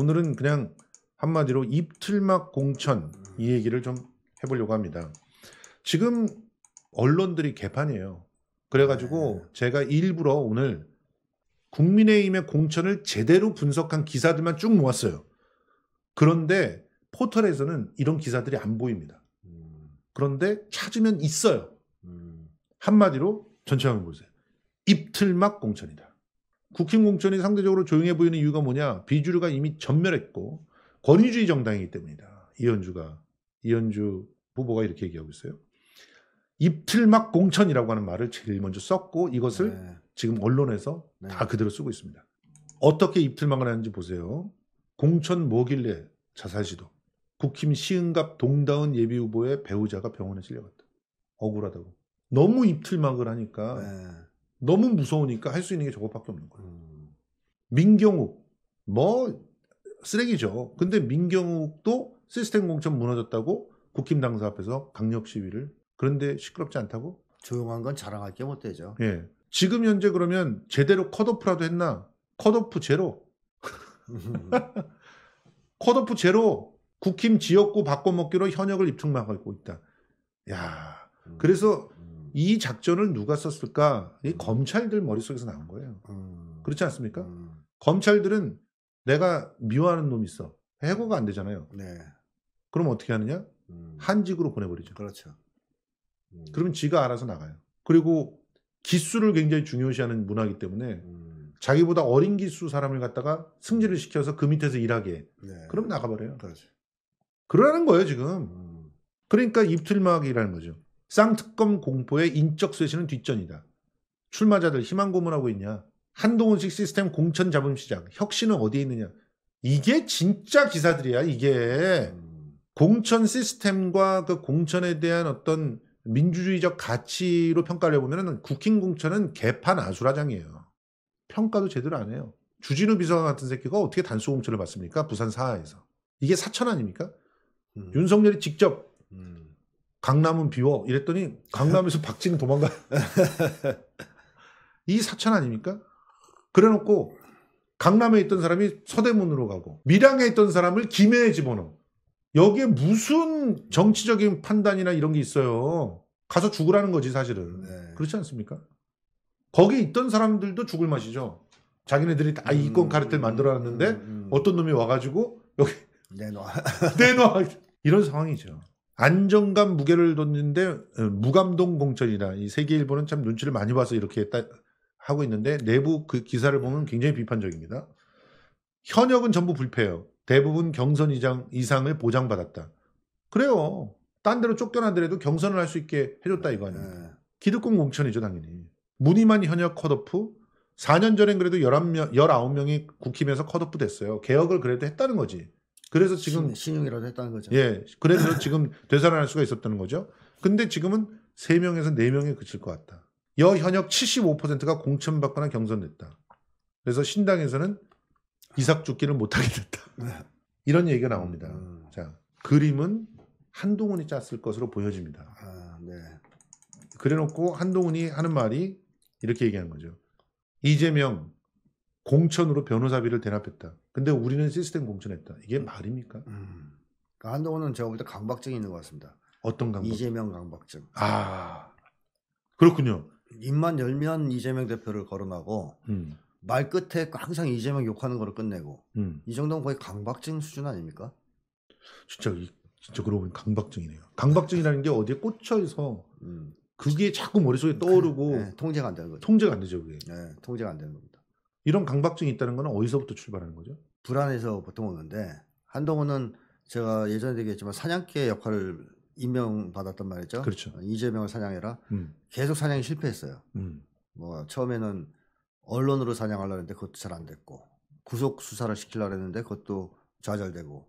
오늘은 그냥 한마디로 입틀막 공천 이 음. 얘기를 좀 해보려고 합니다. 지금 언론들이 개판이에요. 그래가지고 네. 제가 일부러 오늘 국민의힘의 공천을 제대로 분석한 기사들만 쭉 모았어요. 그런데 포털에서는 이런 기사들이 안 보입니다. 음. 그런데 찾으면 있어요. 음. 한마디로 전체 화면 보세요. 입틀막 공천이다. 국힘 공천이 상대적으로 조용해 보이는 이유가 뭐냐? 비주류가 이미 전멸했고 권위주의 정당이기 때문이다. 이현주가 이현주 후보가 이렇게 얘기하고 있어요. 입틀막 공천이라고 하는 말을 제일 먼저 썼고 이것을 네. 지금 언론에서 네. 다 그대로 쓰고 있습니다. 어떻게 입틀막을 하는지 보세요. 공천 뭐길래 자살시도. 국힘 시흥갑 동다운 예비후보의 배우자가 병원에 실려갔다. 억울하다고. 너무 입틀막을 하니까 네. 너무 무서우니까 할 수 있는 게 저것밖에 없는 거예요. 음. 민경욱 뭐 쓰레기죠. 근데 민경욱도 시스템 공천 무너졌다고 국힘 당사 앞에서 강력 시위를 그런데 시끄럽지 않다고? 조용한 건 자랑할 게 못 되죠. 예. 지금 현재 그러면 제대로 컷오프라도 했나? 컷오프 제로. 컷오프 제로 국힘 지역구 바꿔먹기로 현역을 입증만 하고 있다. 야, 음. 그래서 이 작전을 누가 썼을까? 이 검찰들 머릿속에서 나온 거예요. 음. 그렇지 않습니까? 음. 검찰들은 내가 미워하는 놈이 있어. 해고가 안 되잖아요. 네. 그럼 어떻게 하느냐? 음. 한직으로 보내버리죠. 그렇죠. 그러면 지가 알아서 나가요. 그리고 기수를 굉장히 중요시하는 문화이기 때문에 자기보다 어린 기수 사람을 갖다가 승진을 시켜서 그 밑에서 일하게. 네. 그럼 나가버려요. 그렇죠. 그러라는 거예요, 지금. 그러니까 입틀막이라는 거죠. 쌍특검 공포의 인적 쇄신은 뒷전이다. 출마자들 희망 고문하고 있냐? 한동훈식 시스템 공천 잡음 시장 혁신은 어디에 있느냐? 이게 진짜 기사들이야. 이게 공천 시스템과 그 공천에 대한 어떤 민주주의적 가치로 평가를 해보면 국힘 공천은 개판 아수라장이에요. 평가도 제대로 안 해요. 주진우 비서관 같은 새끼가 어떻게 단수 공천을 받습니까? 부산 사하에서 이게 사천 아닙니까? 음. 윤석열이 직접 강남은 비워 이랬더니 강남에서 박진 도망가. 이 사천 아닙니까? 그래놓고 강남에 있던 사람이 서대문으로 가고 밀양에 있던 사람을 김해에 집어넣어. 여기에 무슨 정치적인 판단이나 이런 게 있어요. 가서 죽으라는 거지 사실은. 네. 그렇지 않습니까? 거기 있던 사람들도 죽을 맛이죠. 자기네들이 다 음, 이권 카르텔 음, 만들어놨는데 음, 음. 어떤 놈이 와가지고 여기 내놔 내놔 이런 상황이죠. 안정감 무게를 뒀는데 어, 무감동 공천이다. 이 세계일보는 참 눈치를 많이 봐서 이렇게 했다 하고 있는데 내부 그 기사를 보면 굉장히 비판적입니다. 현역은 전부 불패요. 대부분 경선 이장 이상을 보장받았다. 그래요. 딴 데로 쫓겨나더라도 경선을 할 수 있게 해줬다 이거 아니에요 네. 기득권 공천이죠 당연히. 무늬만 현역 컷오프 4년 전엔 그래도 11명, 19명이 국힘에서 컷오프 됐어요. 개혁을 그래도 했다는 거지. 그래서 지금 신용이라도 했다는 거죠. 예. 그래서 지금 되살아날 수가 있었다는 거죠. 근데 지금은 3명에서 4명에 그칠 것 같다. 여 현역 75%가 공천받거나 경선됐다. 그래서 신당에서는 이삭 죽기를 못하게 됐다. 네. 이런 얘기가 나옵니다. 음. 자, 그림은 한동훈이 짰을 것으로 보여집니다. 아, 네. 그래놓고 한동훈이 하는 말이 이렇게 얘기하는 거죠. 이재명 공천으로 변호사비를 대납했다. 근데 우리는 시스템 공천했다. 이게 음. 말입니까? 음. 그 한동훈은 제가 볼 때 강박증이 있는 것 같습니다. 어떤 강박? 이재명 강박증. 아 그렇군요. 입만 열면 이재명 대표를 거론하고 음. 말 끝에 항상 이재명 욕하는 거로 끝내고 음. 이 정도면 거의 강박증 수준 아닙니까? 진짜 진짜 그러고 보면 강박증이네요. 강박증이라는 게 어디에 꽂혀서 음. 그게 자꾸 머릿속에 그, 떠오르고 네, 통제가 안 되는 거죠. 통제가 안 되죠, 그게. 네, 통제가 안 되는 겁니다. 이런 강박증이 있다는 거는 어디서부터 출발하는 거죠? 불안해서 보통 오는데 한동훈은 제가 예전에 얘기했지만 사냥개 역할을 임명받았단 말이죠. 그렇죠. 어, 이재명을 사냥해라. 음. 계속 사냥이 실패했어요. 음. 뭐 처음에는 언론으로 사냥하려 했는데 그것도 잘 안 됐고 구속 수사를 시키려고 했는데 그것도 좌절되고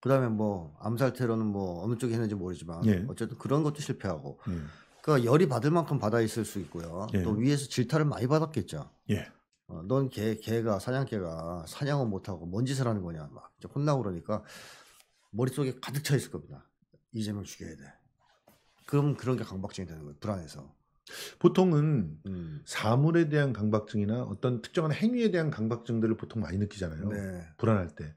그다음에 뭐 암살 테러는 뭐 어느 쪽이 했는지 모르지만 예. 어쨌든 그런 것도 실패하고 예. 그러니까 열이 받을 만큼 받아 있을 수 있고요. 예. 또 위에서 질타를 많이 받았겠죠. 예. 어, 넌 개, 개가, 사냥개가 사냥은 못하고 뭔 짓을 하는 거냐. 막 혼나고 그러니까 머릿속에 가득 차 있을 겁니다. 이재명 죽여야 돼. 그럼 그런 게 강박증이 되는 거예요. 불안해서. 보통은 음. 사물에 대한 강박증이나 어떤 특정한 행위에 대한 강박증들을 보통 많이 느끼잖아요. 네. 불안할 때.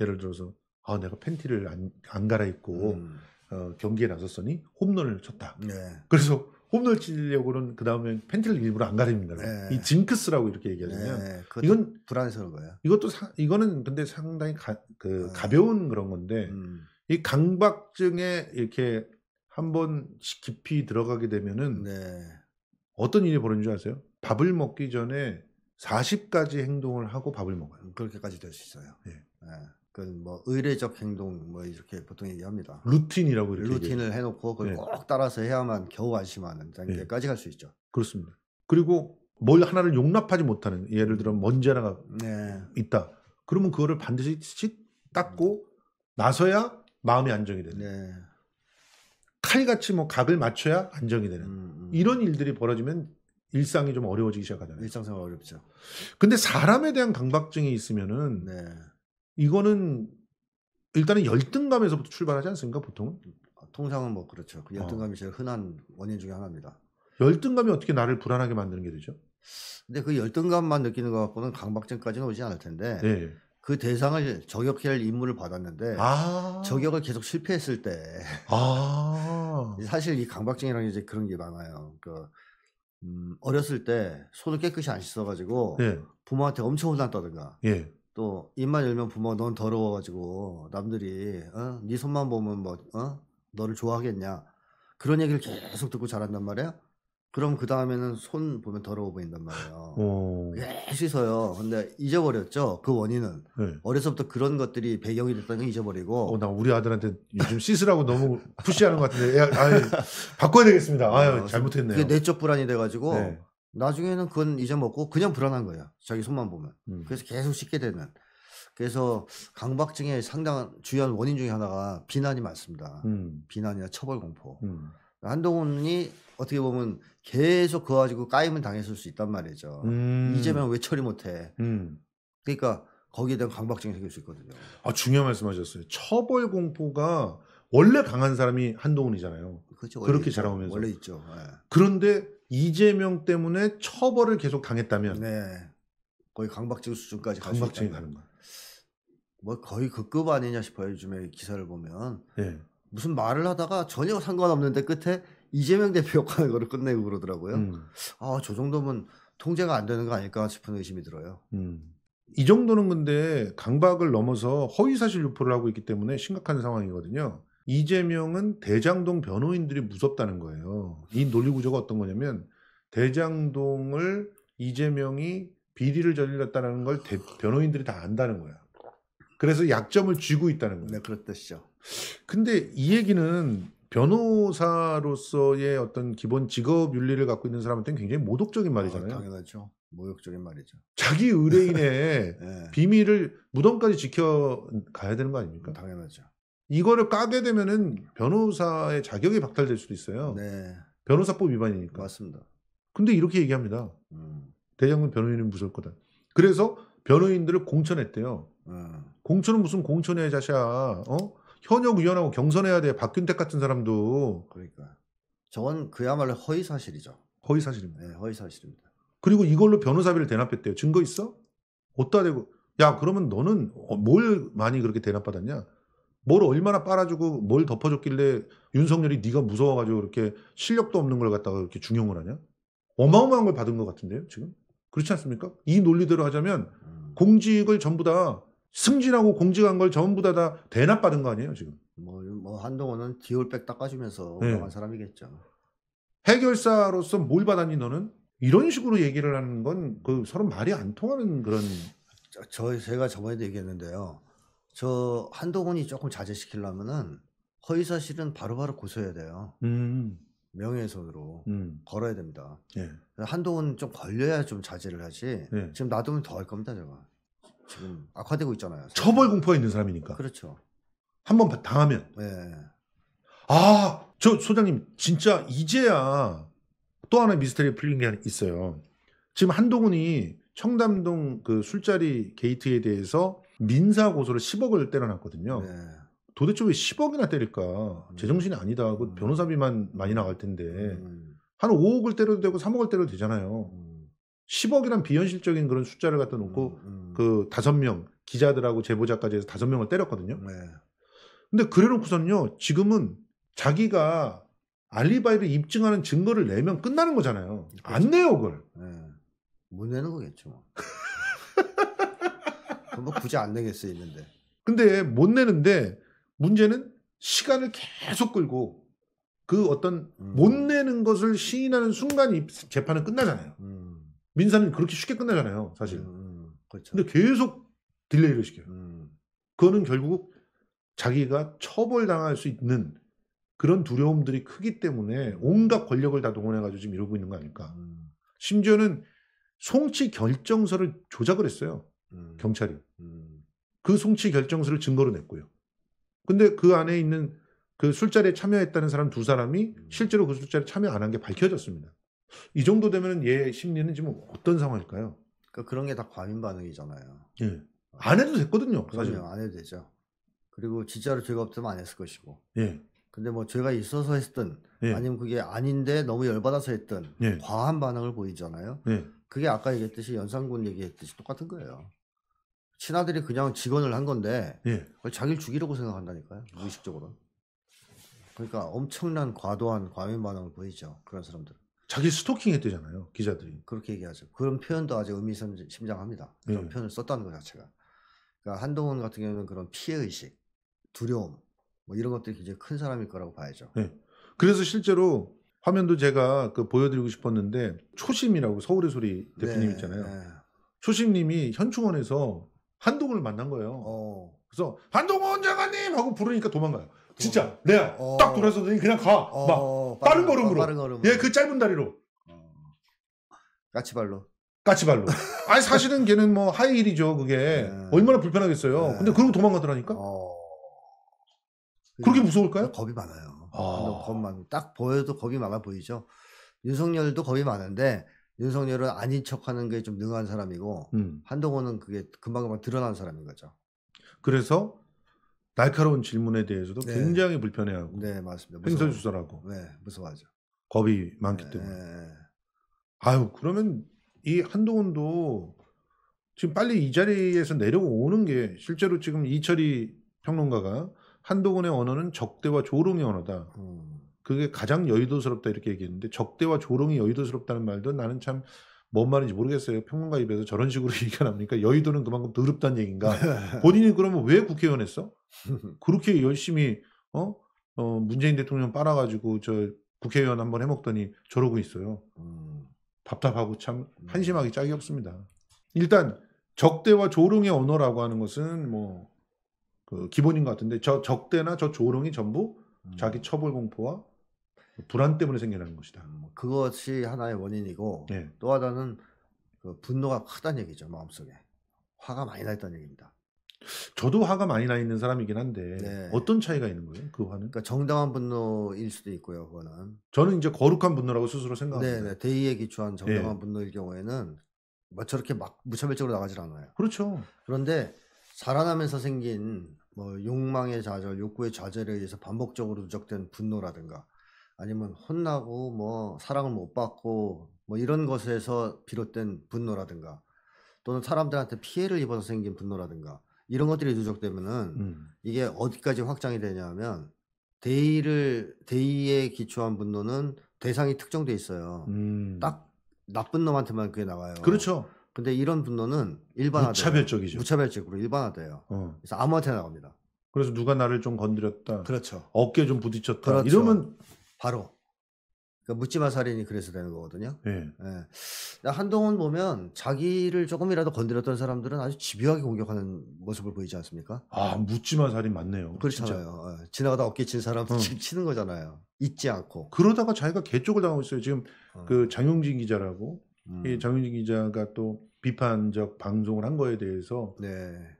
예를 들어서 아 내가 팬티를 안, 안 갈아입고 음. 어, 경기에 나섰으니 홈런을 쳤다. 네. 그래서 홈런 치려고는 그 다음에 팬티를 일부러 안 가립니다. 네. 이 징크스라고 이렇게 얘기하잖아요. 네. 이건 불안해서는 거예요. 이것도 사, 이거는 근데 상당히 가, 그 네. 가벼운 그런 건데 음. 이 강박증에 이렇게 한번 깊이 들어가게 되면은 네. 어떤 일이 벌어진 줄 아세요? 밥을 먹기 전에 40가지 행동을 하고 밥을 먹어요. 그렇게까지 될 수 있어요. 예. 네. 그뭐 의례적 행동 뭐 이렇게 보통 얘기합니다. 루틴이라고 이렇게 루틴을 얘기해요. 해놓고 그걸 네. 꼭 따라서 해야만 겨우 안심하는 단계까지 네. 갈수 있죠. 그렇습니다. 그리고 뭘 하나를 용납하지 못하는 예를 들어 먼지 하나가 네. 있다. 그러면 그거를 반드시 닦고 나서야 마음이 안정이 되는. 네. 칼같이 뭐 각을 맞춰야 안정이 되는. 음, 음. 이런 일들이 벌어지면 일상이 좀 어려워지기 시작하잖아요. 일상생활 어렵죠. 근데 사람에 대한 강박증이 있으면은 네. 이거는 일단은 열등감에서부터 출발하지 않습니까 보통은? 아, 통상은 뭐 그렇죠. 그 어. 열등감이 어. 제일 흔한 원인 중에 하나입니다. 열등감이 어떻게 나를 불안하게 만드는 게 되죠? 근데 그 열등감만 느끼는 것같고는 강박증까지는 오지 않을 텐데 네. 그 대상을 저격할 임무를 받았는데 아~ 저격을 계속 실패했을 때 아~ 사실 이 강박증이랑 이제 그런 게 많아요. 그 음, 어렸을 때 손을 깨끗이 안 씻어가지고 예. 부모한테 엄청 혼났다든가 예. 또 입만 열면 부모 가넌 더러워가지고 남들이 어? 네 손만 보면 뭐 어? 너를 좋아하겠냐 그런 얘기를 계속 듣고 자란단 말이야. 그럼 그 다음에는 손 보면 더러워 보인단 말이에요. 오. 씻어요. 근데 잊어버렸죠. 그 원인은 네. 어려서부터 그런 것들이 배경이 됐다는 걸 잊어버리고. 어, 나 우리 아들한테 요즘 씻으라고 너무 푸시하는 것 같은데, 야, 아 바꿔야 되겠습니다. 아유, 어, 잘못했네요. 그게 내적 불안이 돼가지고 네. 나중에는 그건 잊어먹고 그냥 불안한 거예요. 자기 손만 보면. 음. 그래서 계속 씻게 되는. 그래서 강박증의 상당한 주요한 원인 중에 하나가 비난이 많습니다. 음. 비난이나 처벌 공포. 음. 한동훈이 어떻게 보면 계속 그거 가지고 까임을 당했을 수 있단 말이죠. 음. 이재명 왜 처리 못해? 음. 그러니까 거기에 대한 강박증이 생길 수 있거든요. 아 중요한 말씀하셨어요. 처벌 공포가 원래 강한 사람이 한동훈이잖아요. 그렇죠. 그렇게 있죠. 자라오면서 원래 있죠. 네. 그런데 이재명 때문에 처벌을 계속 당했다면 네. 거의 강박증 수준까지 강박증이 가는 거야. 뭐 거의 그급 아니냐 싶어요. 요즘에 기사를 보면 네. 무슨 말을 하다가 전혀 상관없는데 끝에 이재명 대표 역할을 그걸 끝내고 그러더라고요. 음. 아저 정도면 통제가 안 되는 거 아닐까 싶은 의심이 들어요. 음. 이 정도는 근데 강박을 넘어서 허위사실 유포를 하고 있기 때문에 심각한 상황이거든요. 이재명은 대장동 변호인들이 무섭다는 거예요. 이 논리 구조가 어떤 거냐면 대장동을 이재명이 비리를 저질렀다는 걸 대, 변호인들이 다 안다는 거야. 그래서 약점을 쥐고 있다는 거예요. 네, 그렇듯이죠. 근데 이 얘기는 변호사로서의 어떤 기본 직업 윤리를 갖고 있는 사람한테는 굉장히 모독적인 말이잖아요. 아, 당연하죠. 모욕적인 말이죠. 자기 의뢰인의 네. 비밀을 무덤까지 지켜가야 되는 거 아닙니까? 당연하죠. 이거를 까게 되면은 변호사의 자격이 박탈될 수도 있어요. 네. 변호사법 위반이니까. 맞습니다. 근데 이렇게 얘기합니다. 음. 대장군 변호인은 무서울 거다. 그래서 변호인들을 공천했대요. 음. 공천은 무슨 공천이야, 자샤. 어? 현역 위원하고 경선해야 돼. 박균택 같은 사람도. 그러니까. 저건 그야말로 허위 사실이죠. 허위 사실입니다. 네, 허위 사실입니다. 그리고 이걸로 변호사비를 대납했대요. 증거 있어? 어디다 대고? 야, 그러면 너는 어, 뭘 많이 그렇게 대납받았냐? 뭘 얼마나 빨아주고 뭘 덮어줬길래 윤석열이 네가 무서워가지고 이렇게 실력도 없는 걸 갖다가 이렇게 중용을 하냐? 어마어마한 걸 받은 것 같은데요, 지금? 그렇지 않습니까? 이 논리대로 하자면 음. 공직을 전부 다 승진하고 공직한 걸 전부 다, 다 대납받은 거 아니에요, 지금? 뭐, 뭐 한동훈은 기울백 닦아주면서 네. 올라간 사람이겠죠. 해결사로서 뭘 받았니 너는? 이런 식으로 얘기를 하는 건 그 서로 말이 안 통하는 그런. 저, 저 제가 저번에도 얘기했는데요. 저 한동훈이 조금 자제시키려면은 허위 사실은 바로바로 고소해야 돼요. 음. 명예훼손으로 음. 걸어야 됩니다. 예. 한동훈 좀 걸려야 좀 자제를 하지. 예. 지금 놔두면 더 할 겁니다, 제가. 지금 악화되고 있잖아요. 사실. 처벌 공포가 있는 사람이니까. 그렇죠. 한 번 당하면. 예. 아, 저 소장님 진짜 이제야 또 하나 미스터리 풀린 게 있어요. 지금 한동훈이 청담동 그 술자리 게이트에 대해서 민사 고소를 10억을 때려놨거든요. 네. 도대체 왜 10억이나 때릴까? 음. 제정신이 아니다 하고 음. 변호사비만 많이 나갈 텐데 음. 한 5억을 때려도 되고 3억을 때려도 되잖아요. 10억이란 비현실적인 그런 숫자를 갖다 놓고 그5명 기자들하고 제보자까지 해서 5 명을 때렸거든요. 네. 근데 그래놓고선요 지금은 자기가 알리바이를 입증하는 증거를 내면 끝나는 거잖아요. 그렇죠. 안 내요, 그걸. 네. 못 내는 거겠죠. 뭐. 뭐 굳이 안 내겠어 있는데. 근데 못 내는데 문제는 시간을 계속 끌고 그 어떤 음. 못 내는 것을 시인하는 순간 이 재판은 끝나잖아요. 음. 민사는 그렇게 쉽게 끝나잖아요, 사실. 음. 음 그렇죠. 근데 계속 딜레이를 시켜요. 음. 그거는 결국 자기가 처벌당할 수 있는 그런 두려움들이 크기 때문에 온갖 권력을 다 동원해가지고 지금 이러고 있는 거 아닐까. 음. 심지어는 송치 결정서를 조작을 했어요. 음. 경찰이. 음. 그 송치 결정서를 증거로 냈고요. 근데 그 안에 있는 그 술자리에 참여했다는 사람 두 사람이 음. 실제로 그 술자리에 참여 안 한 게 밝혀졌습니다. 이 정도 되면 얘 심리는 지금 어떤 상황일까요? 그러니까 그런 게 다 과민 반응이잖아요. 예. 어. 안 해도 됐거든요. 사실 안 해도 되죠. 그리고 진짜로 죄가 없으면 안 했을 것이고. 예. 근데 뭐 죄가 있어서 했든 예. 아니면 그게 아닌데 너무 열받아서 했든 예. 과한 반응을 보이잖아요. 예. 그게 아까 얘기했듯이 연산군 얘기했듯이 똑같은 거예요. 신하들이 그냥 직원을 한 건데 예. 그걸 자기를 죽이려고 생각한다니까요 무의식적으로 그러니까 엄청난 과도한 과민 반응을 보이죠 그런 사람들 자기 스토킹했대잖아요 기자들이 그렇게 얘기하죠 그런 표현도 아주 의미심장합니다 그런 예. 표현을 썼다는 것 자체가 그러니까 한동훈 같은 경우는 그런 피해 의식 두려움 뭐 이런 것들이 굉장히 큰 사람일 거라고 봐야죠 예. 그래서 실제로 화면도 제가 그 보여드리고 싶었는데 초심이라고 서울의 소리 대표님 네, 있잖아요. 네. 초심님이 현충원에서 한동훈을 만난 거예요. 어. 그래서 한동훈 장관님 하고 부르니까 도망가요. 진짜 내가 어. 딱 돌아서더니 그냥 가. 어. 막 빠른, 빠른 걸음으로. 빠른 걸음으로. 예, 그 짧은 다리로. 어. 까치발로. 까치발로. 아니 사실은 걔는 뭐 하이힐이죠. 그게 네. 얼마나 불편하겠어요. 네. 근데 그러고 도망가더라니까. 어. 그렇게 무서울까요? 겁이 많아요. 아. 겁만 딱 보여도 겁이 많아 보이죠. 윤석열도 겁이 많은데 윤석열은 아닌 척하는 게 좀 능한 사람이고 음. 한동훈은 그게 금방금방 드러난 사람인 거죠. 그래서 날카로운 질문에 대해서도 네. 굉장히 불편해하고 네 맞습니다. 횡설수설하고 네 무서워하죠. 겁이 네, 많기 네. 때문에 네. 아유 그러면 이 한동훈도 지금 빨리 이 자리에서 내려오는 게 실제로 지금 이철이 평론가가 한동훈의 언어는 적대와 조롱의 언어다. 음. 그게 가장 여의도스럽다 이렇게 얘기했는데 적대와 조롱이 여의도스럽다는 말도 나는 참 뭔 말인지 모르겠어요. 평론가 입에서 저런 식으로 얘기가 나니까 여의도는 그만큼 더럽다는 얘기인가. 본인이 그러면 왜 국회의원 했어? 그렇게 열심히 어? 어 문재인 대통령 빨아가지고 저 국회의원 한번 해먹더니 저러고 있어요. 음. 답답하고 참 음. 한심하기 짝이 없습니다. 일단 적대와 조롱의 언어라고 하는 것은 뭐그 기본인 것 같은데 저 적대나 저 조롱이 전부 음. 자기 처벌 공포와 불안 때문에 생겨나는 것이다. 음, 뭐 그것이 하나의 원인이고 네. 또 하나는 그 분노가 크다는 얘기죠 마음속에 화가 많이 나 있다는 얘기입니다. 저도 화가 많이 나 있는 사람이긴 한데 네. 어떤 차이가 있는 거예요? 그 화는? 그러니까 정당한 분노일 수도 있고요. 그거는 저는 이제 거룩한 분노라고 스스로 생각합니다. 네, 네. 대의에 기초한 정당한 네. 분노일 경우에는 뭐 저렇게 막 무차별적으로 나가질 않아요. 그렇죠. 그런데 살아나면서 생긴 뭐 욕망의 좌절, 욕구의 좌절에 의해서 반복적으로 누적된 분노라든가 아니면 혼나고 뭐 사랑을 못 받고 뭐 이런 것에서 비롯된 분노라든가 또는 사람들한테 피해를 입어서 생긴 분노라든가 이런 것들이 누적되면은 음. 이게 어디까지 확장이 되냐면 대의를 대의에 기초한 분노는 대상이 특정돼 있어요. 음. 딱 나쁜 놈한테만 그게 나와요. 그렇죠. 근데 이런 분노는 일반화 무차별적이죠. 무차별적으로 일반화돼요. 어. 그래서 아무한테나 나옵니다. 그래서 누가 나를 좀 건드렸다. 그렇죠. 어깨 좀 부딪혔다. 그렇죠. 이러면 바로. 그러니까 묻지마 살인이 그래서 되는 거거든요. 예. 예. 한동훈 보면 자기를 조금이라도 건드렸던 사람들은 아주 집요하게 공격하는 모습을 보이지 않습니까? 아, 묻지마 살인 맞네요. 그렇잖아요. 예. 지나가다 어깨 친 사람 어. 치는 거잖아요. 잊지 않고. 그러다가 자기가 개쪽을 당하고 있어요. 지금 어. 그 장용진 기자라고 음. 이장용진 기자가 또 비판적 방송을 한 거에 대해서 네.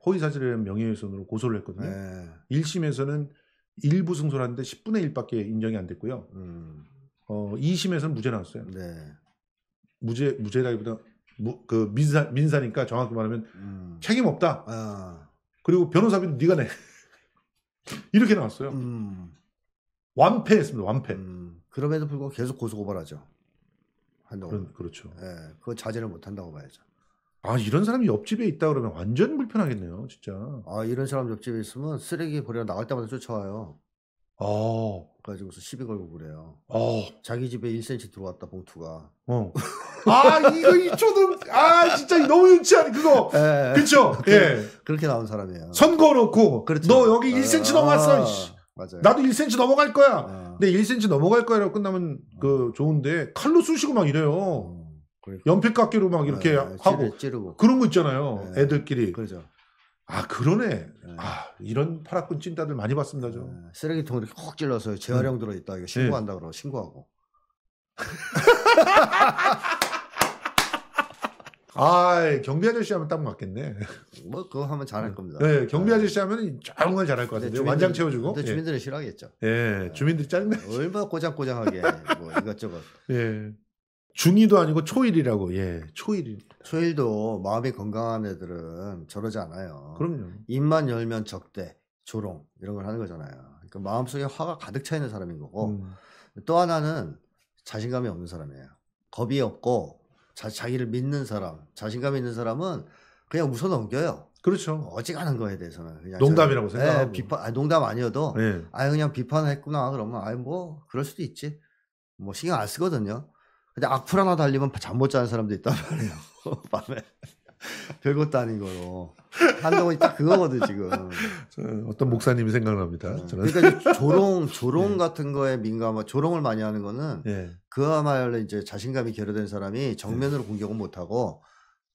허위사실에 대한 명예훼손으로 고소를 했거든요. 네. 1심에서는 일부 승소를하는데 10분의 1밖에 인정이 안 됐고요. 음. 어, 2심에서는 무죄 나왔어요. 네. 무죄, 무죄라기보다 무, 그 민사, 민사니까 정확히 말하면 음. 책임 없다. 아. 그리고 변호사비는 네가 내. 이렇게 나왔어요. 음. 완패했습니다. 완패. 음. 그럼에도 불구하고 계속 고소고발하죠. 한동안. 그런, 그렇죠. 예, 그거 자제를 못한다고 봐야죠. 아 이런 사람이 옆집에 있다 그러면 완전 불편하겠네요, 진짜. 아 이런 사람 옆집에 있으면 쓰레기 버려 나갈 때마다 쫓아와요. 아그래 가지고서 시비 걸고 그래요. 아 자기 집에 1cm 들어왔다 봉투가. 어. 아 이거 이 초등 아 진짜 너무 유치한 그거. 예, 그렇죠. 예. 그렇게 나온 사람이에요. 선거 놓고 그렇죠. 너 여기 1cm 아, 넘어갔어. 아, 맞아요. 나도 1cm 넘어갈 거야. 아. 근데 1cm 넘어갈 거야라고 끝나면 그 좋은데 칼로 쑤시고 막 이래요. 음. 그러니까. 연필깎이로 막 이렇게 아, 하고 찌르고. 그런 거 있잖아요. 네. 애들끼리. 그렇죠. 아 그러네. 네. 아 이런 파라군 찐따들 많이 봤습니다 저. 네. 쓰레기통 이렇게 콕 찔러서 재활용 네. 들어있다 이거 네. 신고한다 그러고 신고하고. 아 경비 아저씨 하면 딱 맞겠네. 뭐 그거 하면 잘할 겁니다. 네 경비 아저씨 하면 조용한 잘할 것 같은데 완장 채워주고. 근데 예. 주민들은 예. 싫어하겠죠. 예 주민들 짜증나. 얼마나 꼬장꼬장하게 뭐 이것저것. 예. 중이도 아니고 초일이라고 예 초일 초일도 마음이 건강한 애들은 저러지 않아요. 그럼요. 입만 열면 적대 조롱 이런 걸 하는 거잖아요. 그러니까 마음속에 화가 가득 차 있는 사람인 거고 음. 또 하나는 자신감이 없는 사람이에요. 겁이 없고 자, 자기를 믿는 사람, 자신감 있는 사람은 그냥 웃어 넘겨요. 그렇죠. 어지간한 거에 대해서는 그냥 농담이라고 저는, 예, 생각하고 예, 비판, 아니, 농담 아니어도 예. 아 그냥 비판했구나 그러면 아뭐 그럴 수도 있지. 뭐 신경 안 쓰거든요. 근데 악플 하나 달리면 잠 못 자는 사람도 있단 말이에요. 밤에. 별것도 아닌 거로. 한동훈이 딱 그거거든, 지금. 어떤 목사님이 생각납니다. 네. 그러니까 조롱, 조롱 네. 같은 거에 민감한, 조롱을 많이 하는 거는 네. 그야말로 이제 자신감이 결여된 사람이 정면으로 네. 공격은 못하고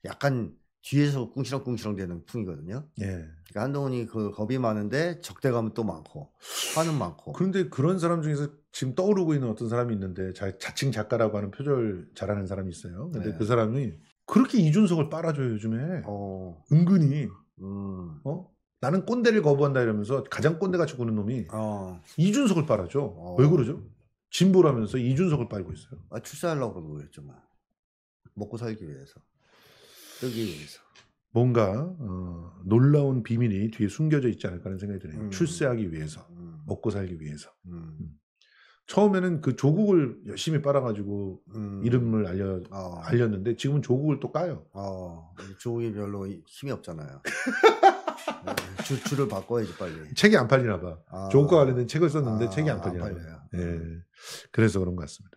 약간 뒤에서 꿍시렁꿍시렁 되는 풍이거든요. 예. 그러니까 한동훈이 그 겁이 많은데 적대감은 또 많고, 화는 많고. 그런데 그런 사람 중에서 지금 떠오르고 있는 어떤 사람이 있는데 자, 칭 작가라고 하는 표절 잘하는 사람이 있어요. 근데 네. 그 사람이 그렇게 이준석을 빨아줘요 요즘에 어. 은근히 음. 어? 나는 꼰대를 거부한다 이러면서 가장 꼰대같이 구는 놈이 어. 이준석을 빨아줘. 어. 왜 그러죠? 진보라면서 이준석을 빨고 있어요. 아, 출세하려고 그러고 그랬죠, 뭐. 먹고 살기 위해서. 뜨기 위해서. 뭔가 어, 놀라운 비밀이 뒤에 숨겨져 있지 않을까 하는 생각이 드네요. 음. 출세하기 위해서, 음. 먹고 살기 위해서. 음. 음. 처음에는 그 조국을 열심히 빨아가지고 음, 음. 이름을 알려 어. 알렸는데 지금은 조국을 또 까요. 어. 조국이 별로 힘이 없잖아요. 네, 주, 줄을 바꿔야지 빨리. 책이 안 팔리나 봐. 아. 조국과 관련된 책을 썼는데 아, 책이 안 팔리나 봐요. 예. 음. 그래서 그런 것 같습니다.